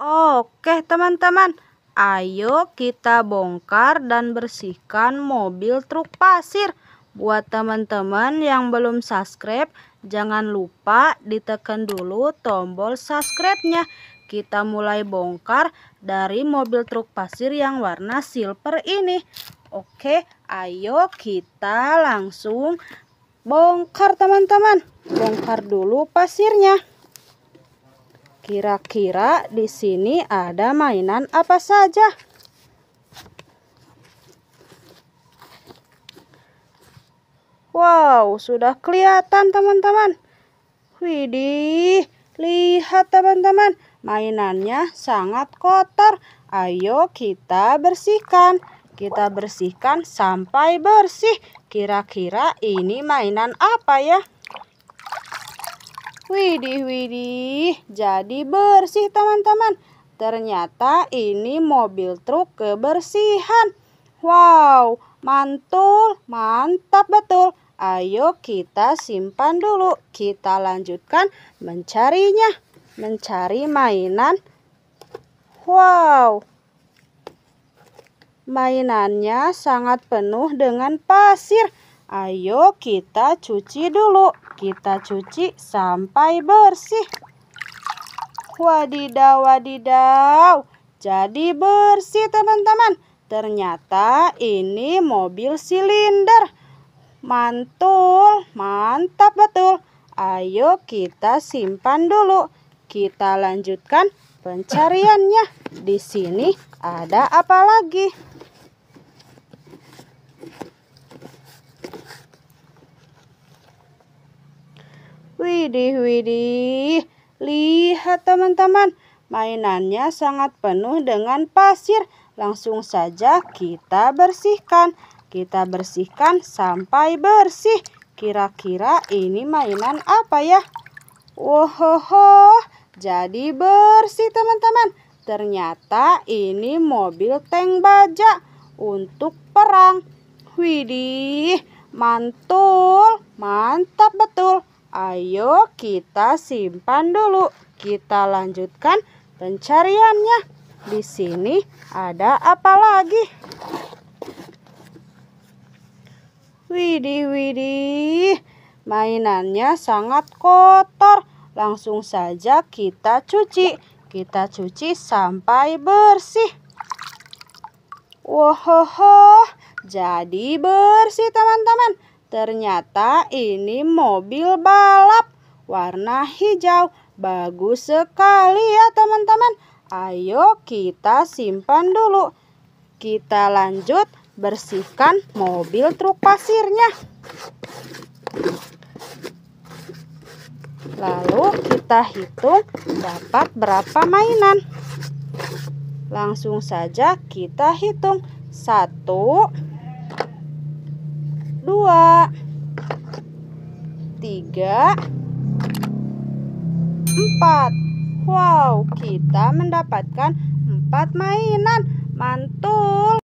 Oke teman-teman, ayo kita bongkar dan bersihkan mobil truk pasir. Buat teman-teman yang belum subscribe, jangan lupa ditekan dulu tombol subscribe-nya. Kita mulai bongkar dari mobil truk pasir yang warna silver ini. Oke, ayo kita langsung bongkar teman-teman. Bongkar dulu pasirnya. Kira-kira di sini ada mainan apa saja? Wow, sudah kelihatan teman-teman. Widih, lihat teman-teman. Mainannya sangat kotor. Ayo kita bersihkan. Kita bersihkan sampai bersih. Kira-kira ini mainan apa ya? Widih, widih, jadi bersih teman-teman. Ternyata ini mobil truk kebersihan. Wow, mantul, mantap betul. Ayo kita simpan dulu. Kita lanjutkan mencarinya. Mencari mainan. Wow. Mainannya sangat penuh dengan pasir. Ayo kita cuci dulu. Kita cuci sampai bersih. Wadidaw, wadidaw. Jadi bersih teman-teman. Ternyata ini mobil silinder. Mantul, mantap betul. Ayo kita simpan dulu. Kita lanjutkan pencariannya. Di sini ada apa lagi? Widih, widih. Lihat teman-teman, mainannya sangat penuh dengan pasir. Langsung saja kita bersihkan. Kita bersihkan sampai bersih. Kira-kira ini mainan apa ya? Wohoho, jadi bersih teman-teman. Ternyata ini mobil tank baja untuk perang. Widih, mantul, mantap betul. Ayo kita simpan dulu. Kita lanjutkan pencariannya. Di sini ada apa lagi? Widih, widih. Mainannya sangat kotor. Langsung saja kita cuci. Kita cuci sampai bersih. Wohoho, jadi bersih teman-teman. Ternyata ini mobil balap warna hijau. Bagus sekali ya teman-teman. Ayo kita simpan dulu. Kita lanjut bersihkan mobil truk pasirnya. Lalu kita hitung dapat berapa mainan. Langsung saja kita hitung. Satu, tiga, empat. Wow, kita mendapatkan empat mainan. Mantul.